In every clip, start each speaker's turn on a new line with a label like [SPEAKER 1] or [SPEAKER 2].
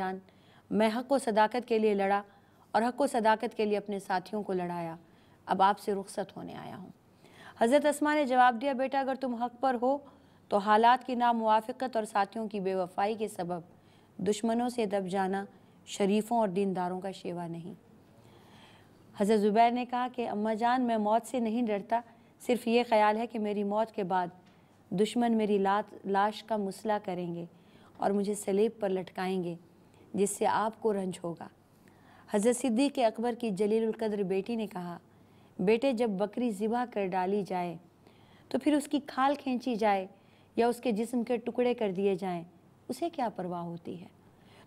[SPEAKER 1] जान मैं हक व सदाकत के लिए लड़ा और हक व सदाकत के लिए अपने साथियों को लड़ाया अब आपसे रुख्सत होने आया हूँ हज़रत असमा ने जवाब दिया बेटा अगर तुम हक पर हो तो हालात की नामुआफ़त और साथियों की बेवफाई के सबब दुश्मनों से दब जाना शरीफों और दीनदारों का शेवा नहीं हज़रत ज़ुबैर ने कहा कि अम्मा जान मैं मौत से नहीं डरता सिर्फ ये ख्याल है कि मेरी मौत के बाद दुश्मन मेरी लात लाश का मसला करेंगे और मुझे सलेब पर लटकाएंगे जिससे आपको रंज होगा हज़रत सिद्दीक अकबर की जलीलकद्र बेटी ने कहा बेटे जब बकरी ज़िबा कर डाली जाए तो फिर उसकी खाल खींची जाए या उसके जिस्म के टुकड़े कर दिए जाएं उसे क्या परवाह होती है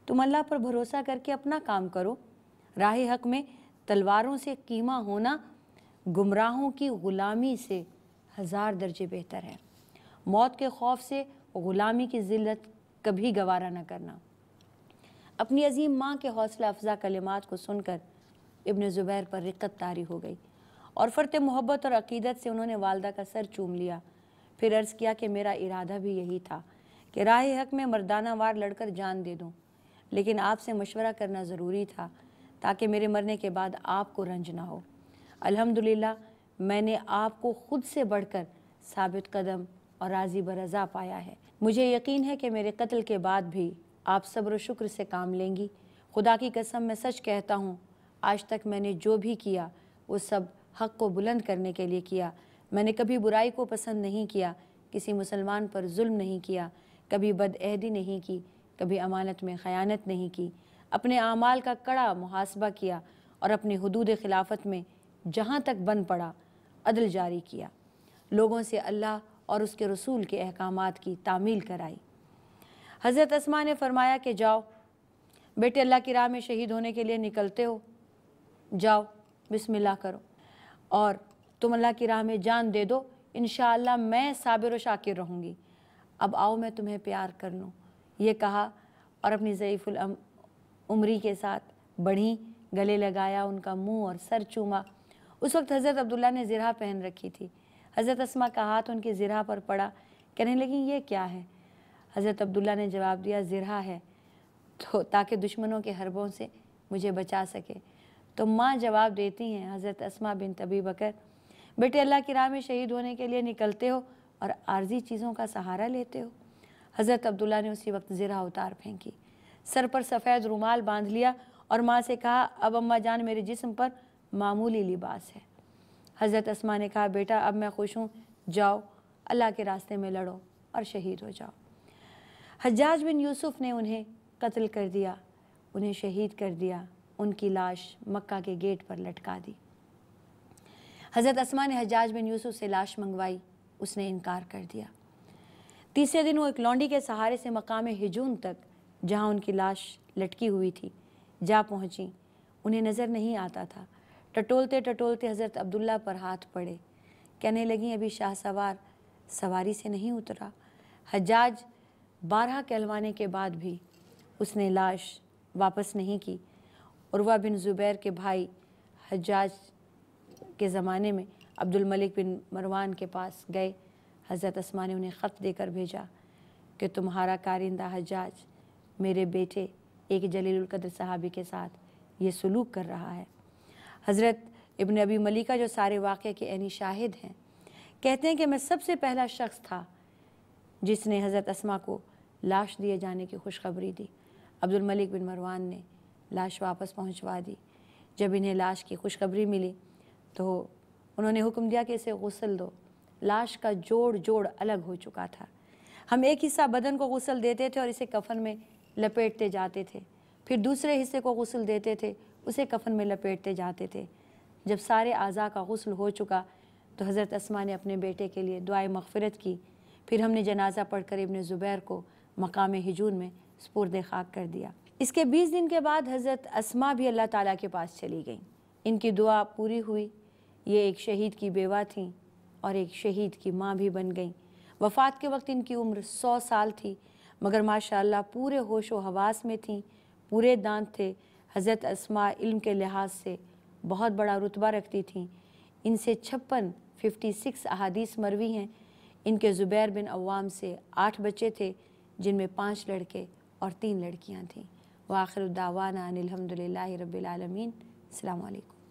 [SPEAKER 1] तुम अल्लाह पर भरोसा करके अपना काम करो राह हक में तलवारों से कीमा होना गुमराहों की ग़ुलामी से हज़ार दर्जे बेहतर है मौत के खौफ से ग़ुलामी की जिल्लत कभी गवारा न करना अपनी अजीम माँ के हौसला अफजा कलिमात को सुनकर इब्ने ज़ुबैर पर रिक्कत तारी हो गई और फ़र्त मोहब्बत और अकीदत से उन्होंने वालदा का सर चूम लिया फिर अर्ज़ किया कि मेरा इरादा भी यही था कि राह हक में मर्दाना वार लड़कर जान दे दूँ लेकिन आपसे मशवरा करना ज़रूरी था ताकि मेरे मरने के बाद आपको रंज ना हो अल्हम्दुलिल्लाह मैंने आपको ख़ुद से बढ़कर साबित कदम और राजी बरजा पाया है मुझे यकीन है कि मेरे कत्ल के बाद भी आप सब्र शुक्र से काम लेंगी खुदा की कसम मैं सच कहता हूँ आज तक मैंने जो भी किया वो सब हक़ को बुलंद करने के लिए किया मैंने कभी बुराई को पसंद नहीं किया किसी मुसलमान पर जुल्म नहीं किया कभी बदअहदी नहीं की कभी अमानत में ख़यानत नहीं की अपने आमाल का कड़ा मुहासबा किया और अपने हदूद खिलाफत में जहाँ तक बन पड़ा अदल जारी किया लोगों से अल्लाह और उसके रसूल के अहकाम की तामील कराई हज़रत असमा ने फरमाया कि जाओ बेटे अल्लाह की राह में शहीद होने के लिए निकलते हो जाओ बिस्मिल्लाह करो और तुम अल्लाह की राह में जान दे दो इन मैं साबिर व शाकिर रहूँगी अब आओ मैं तुम्हें प्यार कर लूँ ये कहा और अपनी ज़यीफ़ुल उम्री के साथ बढ़ी गले लगाया उनका मुंह और सर चूमा उस वक्त हज़रत अब्दुल्ला ने ज़रा पहन रखी थी हज़रत असमा का हाथ उनके ज़रा पर पड़ा कहने लगी ये क्या है हज़रत अब्दुल्ला ने जवाब दिया ज़रा है तो ताकि दुश्मनों के हरबों से मुझे बचा सके तो माँ जवाब देती हैं हज़रत असमा बिन तबी बकर बेटे अल्लाह की राह में शहीद होने के लिए निकलते हो और आर्जी चीज़ों का सहारा लेते हो हज़रत अब्दुल्ला ने उसी वक्त ज़रा उतार फेंकी सर पर सफ़ेद रुमाल बांध लिया और माँ से कहा अब अम्मा जान मेरे जिसम पर मामूली लिबास है हज़रत असमा ने कहा बेटा अब मैं खुश हूँ जाओ अल्लाह के रास्ते में लड़ो और शहीद हो जाओ हजाज बिन यूसुफ ने उन्हें कत्ल कर दिया उन्हें शहीद कर दिया उनकी लाश मक्का के गेट पर लटका दी हज़रत असमा ने हजाज बिन यूसुफ से लाश मंगवाई उसने इनकार कर दिया तीसरे दिन वो एक लौंडी के सहारे से मकाम हिजून तक जहाँ उनकी लाश लटकी हुई थी जा पहुँची उन्हें नज़र नहीं आता था टटोलते टटोलते हज़रत अब्दुल्ला पर हाथ पड़े कहने लगी अभी शाह सवार सवारी से नहीं उतरा हजाज बारह कहलवाने के बाद भी उसने लाश वापस नहीं की उर्वा बिन ज़ुबैर के भाई हजाज के ज़माने में अब्दुल मलिक बिन मरवान के पास गए हज़रत आसमान ने उन्हें ख़त देकर भेजा कि तुम्हारा कारिंदा हजाज मेरे बेटे एक जलीलकदर साहबी के साथ ये सलूक कर रहा है हज़रत इबन अबी मलिका जो सारे वाक़े के ऐनी शाहिद हैं कहते हैं कि मैं सबसे पहला शख्स था जिसने हज़रत असमा को लाश दिए जाने की खुशखबरी दी अब्दुल मलिक बिन मरवान ने लाश वापस पहुंचवा दी जब इन्हें लाश की खुशखबरी मिली तो उन्होंने हुक्म दिया कि इसे गसल दो लाश का जोड़ जोड़ अलग हो चुका था हम एक हिस्सा बदन को गसल देते थे और इसे कफन में लपेटते जाते थे फिर दूसरे हिस्से को गसल देते थे उसे कफन में लपेटते जाते थे जब सारे अज़ा का गसल हो चुका तो हज़रत असमा ने अपने बेटे के लिए दुआ मगफ़रत की फिर हमने जनाजा पढ़कर इब्ने ज़ुबैर को मकाम हिजून में स्पुरद खाक कर दिया इसके बीस दिन के बाद हज़रत असमा भी अल्लाह ताला के पास चली गईं इनकी दुआ पूरी हुई ये एक शहीद की बेवा थीं और एक शहीद की माँ भी बन गईं वफ़ात के वक्त इनकी उम्र सौ साल थी मगर माशा पूरे होश व हवास में थी पूरे दांत थे हज़रत असमा इल्म के लिहाज से बहुत बड़ा रुतबा रखती थी इनसे छप्पन फिफ्टी सिक्स अहादीस मरवी हैं इनके ज़ुबैर बिन अवाम से आठ बच्चे थे जिनमें पाँच लड़के और तीन लड़कियाँ थीं वाखिर दावाना अनिलहमदिल्ला रबालमीन अलैक्म